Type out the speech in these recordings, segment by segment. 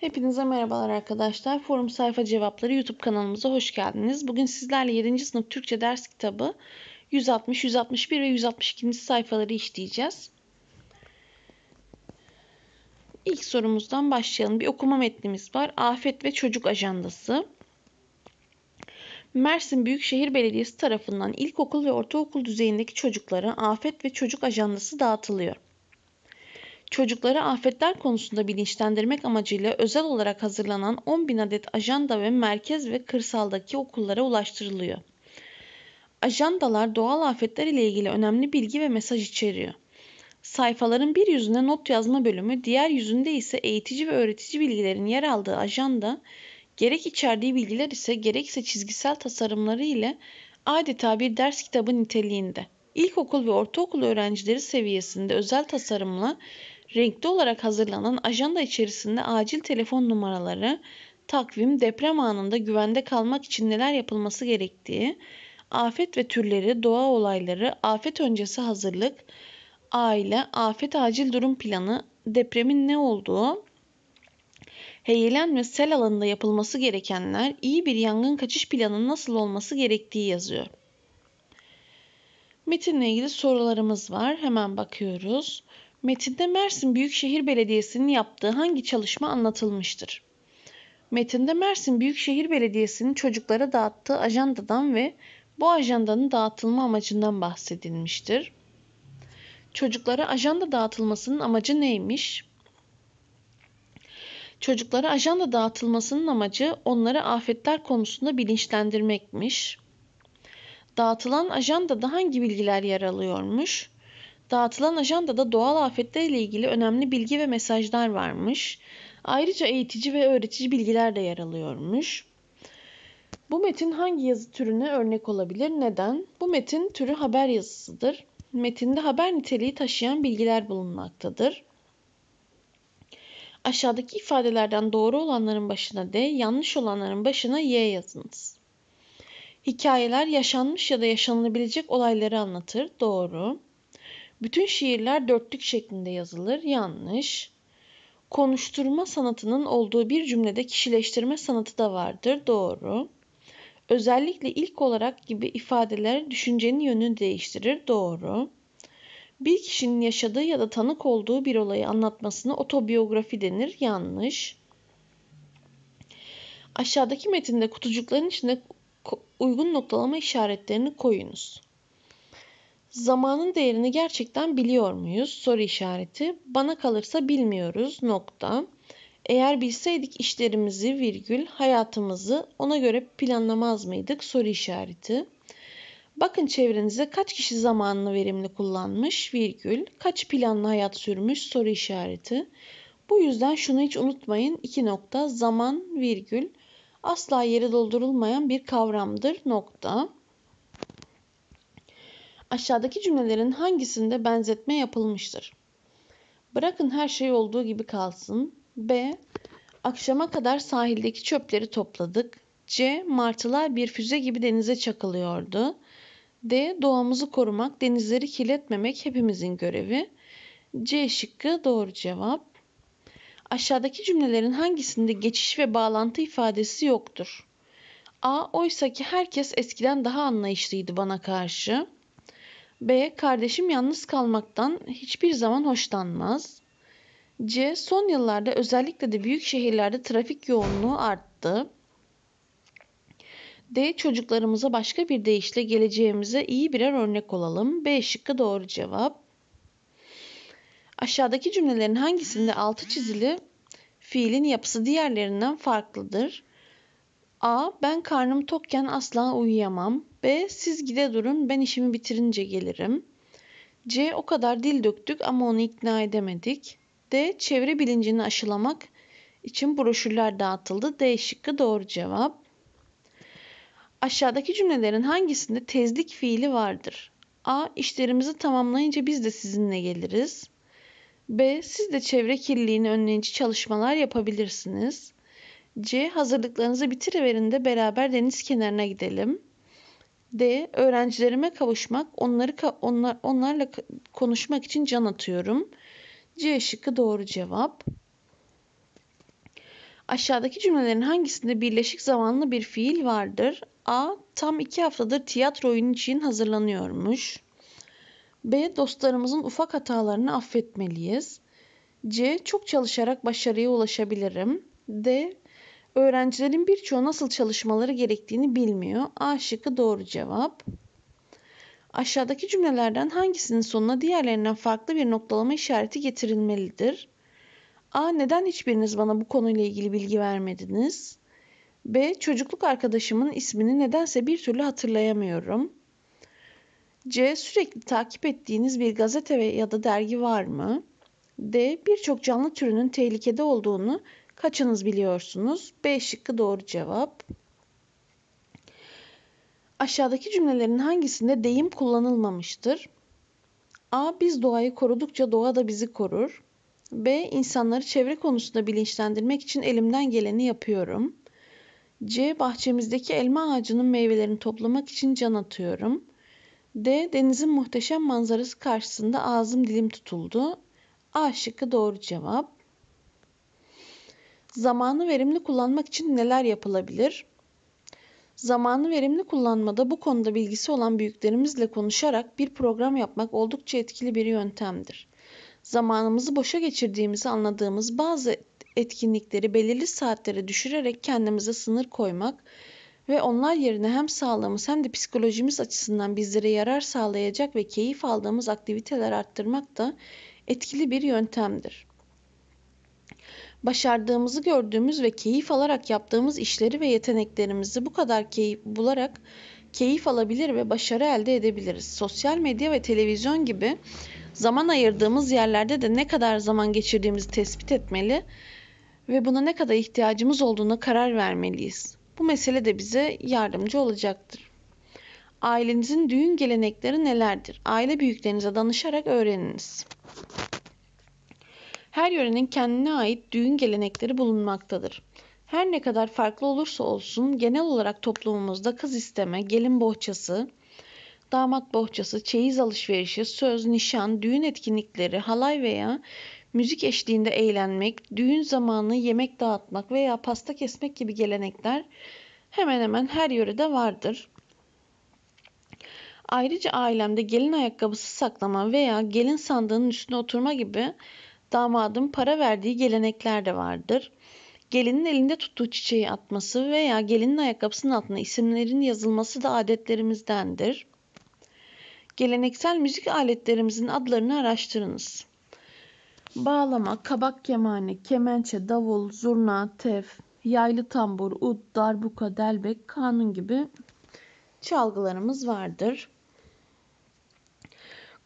Hepinize merhabalar arkadaşlar. Forum Sayfa Cevapları YouTube kanalımıza hoş geldiniz. Bugün sizlerle 7. sınıf Türkçe ders kitabı 160, 161 ve 162. sayfaları işleyeceğiz. İlk sorumuzdan başlayalım. Bir okuma metnimiz var. Afet ve Çocuk Ajandası. Mersin Büyükşehir Belediyesi tarafından ilkokul ve ortaokul düzeyindeki çocuklara afet ve çocuk ajandası dağıtılıyor çocukları afetler konusunda bilinçlendirmek amacıyla özel olarak hazırlanan 10 bin adet ajanda ve merkez ve kırsaldaki okullara ulaştırılıyor. Ajandalar doğal afetler ile ilgili önemli bilgi ve mesaj içeriyor. Sayfaların bir yüzüne not yazma bölümü, diğer yüzünde ise eğitici ve öğretici bilgilerin yer aldığı ajanda, gerek içerdiği bilgiler ise gerekse çizgisel tasarımları ile adeta bir ders kitabı niteliğinde. İlkokul ve ortaokul öğrencileri seviyesinde özel tasarımla renkli olarak hazırlanan ajanda içerisinde acil telefon numaraları, takvim, deprem anında güvende kalmak için neler yapılması gerektiği, afet ve türleri, doğa olayları, afet öncesi hazırlık, aile, afet acil durum planı, depremin ne olduğu, heyelan ve sel alanında yapılması gerekenler, iyi bir yangın kaçış planının nasıl olması gerektiği yazıyor. Metinle ilgili sorularımız var. Hemen bakıyoruz. Metinde Mersin Büyükşehir Belediyesi'nin yaptığı hangi çalışma anlatılmıştır? Metinde Mersin Büyükşehir Belediyesi'nin çocuklara dağıttığı ajandadan ve bu ajandanın dağıtılma amacından bahsedilmiştir. Çocuklara ajanda dağıtılmasının amacı neymiş? Çocuklara ajanda dağıtılmasının amacı onları afetler konusunda bilinçlendirmekmiş. Dağıtılan ajandada hangi bilgiler yer alıyormuş? Dağıtılan ajandada doğal afetlerle ilgili önemli bilgi ve mesajlar varmış. Ayrıca eğitici ve öğretici bilgiler de yer alıyormuş. Bu metin hangi yazı türüne örnek olabilir? Neden? Bu metin türü haber yazısıdır. Metinde haber niteliği taşıyan bilgiler bulunmaktadır. Aşağıdaki ifadelerden doğru olanların başına D, yanlış olanların başına Y yazınız. Hikayeler yaşanmış ya da yaşanılabilecek olayları anlatır. Doğru. Bütün şiirler dörtlük şeklinde yazılır. Yanlış. Konuşturma sanatının olduğu bir cümlede kişileştirme sanatı da vardır. Doğru. Özellikle ilk olarak gibi ifadeler düşüncenin yönünü değiştirir. Doğru. Bir kişinin yaşadığı ya da tanık olduğu bir olayı anlatmasına otobiyografi denir. Yanlış. Aşağıdaki metinde kutucukların içinde uygun noktalama işaretlerini koyunuz. Zamanın değerini gerçekten biliyor muyuz? Soru işareti. Bana kalırsa bilmiyoruz. Nokta. Eğer bilseydik işlerimizi virgül hayatımızı ona göre planlamaz mıydık? Soru işareti. Bakın çevrenize kaç kişi zamanını verimli kullanmış virgül kaç planlı hayat sürmüş soru işareti. Bu yüzden şunu hiç unutmayın. iki nokta zaman virgül asla yeri doldurulmayan bir kavramdır nokta aşağıdaki cümlelerin hangisinde benzetme yapılmıştır? Bırakın her şey olduğu gibi kalsın. B. Akşama kadar sahildeki çöpleri topladık. C. Martılar bir füze gibi denize çakılıyordu. D. Doğamızı korumak, denizleri kirletmemek hepimizin görevi. C şıkkı doğru cevap. Aşağıdaki cümlelerin hangisinde geçiş ve bağlantı ifadesi yoktur? A. Oysa ki herkes eskiden daha anlayışlıydı bana karşı. B. Kardeşim yalnız kalmaktan hiçbir zaman hoşlanmaz. C. Son yıllarda özellikle de büyük şehirlerde trafik yoğunluğu arttı. D. Çocuklarımıza başka bir deyişle geleceğimize iyi birer örnek olalım. B şıkkı doğru cevap. Aşağıdaki cümlelerin hangisinde altı çizili fiilin yapısı diğerlerinden farklıdır? A. Ben karnım tokken asla uyuyamam. B. Siz gide durun ben işimi bitirince gelirim. C. O kadar dil döktük ama onu ikna edemedik. D. Çevre bilincini aşılamak için broşürler dağıtıldı. D şıkkı doğru cevap. Aşağıdaki cümlelerin hangisinde tezlik fiili vardır? A. İşlerimizi tamamlayınca biz de sizinle geliriz. B. Siz de çevre kirliliğini önleyici çalışmalar yapabilirsiniz. C. Hazırlıklarınızı bitiriverin de beraber deniz kenarına gidelim. D. Öğrencilerime kavuşmak, onları onlar, onlarla konuşmak için can atıyorum. C şıkkı doğru cevap. Aşağıdaki cümlelerin hangisinde birleşik zamanlı bir fiil vardır? A. Tam iki haftadır tiyatro oyunu için hazırlanıyormuş. B. Dostlarımızın ufak hatalarını affetmeliyiz. C. Çok çalışarak başarıya ulaşabilirim. D. Öğrencilerin birçoğu nasıl çalışmaları gerektiğini bilmiyor. A şıkkı doğru cevap. Aşağıdaki cümlelerden hangisinin sonuna diğerlerinden farklı bir noktalama işareti getirilmelidir? A. Neden hiçbiriniz bana bu konuyla ilgili bilgi vermediniz? B. Çocukluk arkadaşımın ismini nedense bir türlü hatırlayamıyorum. C. Sürekli takip ettiğiniz bir gazete ve ya da dergi var mı? D. Birçok canlı türünün tehlikede olduğunu Kaçınız biliyorsunuz? B şıkkı doğru cevap. Aşağıdaki cümlelerin hangisinde deyim kullanılmamıştır? A. Biz doğayı korudukça doğa da bizi korur. B. İnsanları çevre konusunda bilinçlendirmek için elimden geleni yapıyorum. C. Bahçemizdeki elma ağacının meyvelerini toplamak için can atıyorum. D. Denizin muhteşem manzarası karşısında ağzım dilim tutuldu. A şıkkı doğru cevap. Zamanı verimli kullanmak için neler yapılabilir? Zamanı verimli kullanmada bu konuda bilgisi olan büyüklerimizle konuşarak bir program yapmak oldukça etkili bir yöntemdir. Zamanımızı boşa geçirdiğimizi anladığımız bazı etkinlikleri belirli saatlere düşürerek kendimize sınır koymak ve onlar yerine hem sağlığımız hem de psikolojimiz açısından bizlere yarar sağlayacak ve keyif aldığımız aktiviteler arttırmak da etkili bir yöntemdir başardığımızı gördüğümüz ve keyif alarak yaptığımız işleri ve yeteneklerimizi bu kadar keyif bularak keyif alabilir ve başarı elde edebiliriz. Sosyal medya ve televizyon gibi zaman ayırdığımız yerlerde de ne kadar zaman geçirdiğimizi tespit etmeli ve buna ne kadar ihtiyacımız olduğuna karar vermeliyiz. Bu mesele de bize yardımcı olacaktır. Ailenizin düğün gelenekleri nelerdir? Aile büyüklerinize danışarak öğreniniz. Her yörenin kendine ait düğün gelenekleri bulunmaktadır. Her ne kadar farklı olursa olsun genel olarak toplumumuzda kız isteme, gelin bohçası, damat bohçası, çeyiz alışverişi, söz, nişan, düğün etkinlikleri, halay veya müzik eşliğinde eğlenmek, düğün zamanı yemek dağıtmak veya pasta kesmek gibi gelenekler hemen hemen her yörede vardır. Ayrıca ailemde gelin ayakkabısı saklama veya gelin sandığının üstüne oturma gibi damadın para verdiği gelenekler de vardır. Gelinin elinde tuttuğu çiçeği atması veya gelinin ayakkabısının altına isimlerin yazılması da adetlerimizdendir. Geleneksel müzik aletlerimizin adlarını araştırınız. Bağlama, kabak kemane, kemençe, davul, zurna, tef, yaylı tambur, ud, darbuka, delbek, kanun gibi çalgılarımız vardır.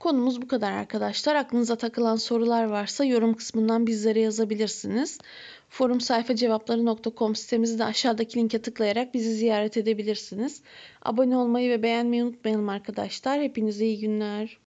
Konumuz bu kadar arkadaşlar. Aklınıza takılan sorular varsa yorum kısmından bizlere yazabilirsiniz. Forum sayfa cevapları.com sitemizi de aşağıdaki linke tıklayarak bizi ziyaret edebilirsiniz. Abone olmayı ve beğenmeyi unutmayalım arkadaşlar. Hepinize iyi günler.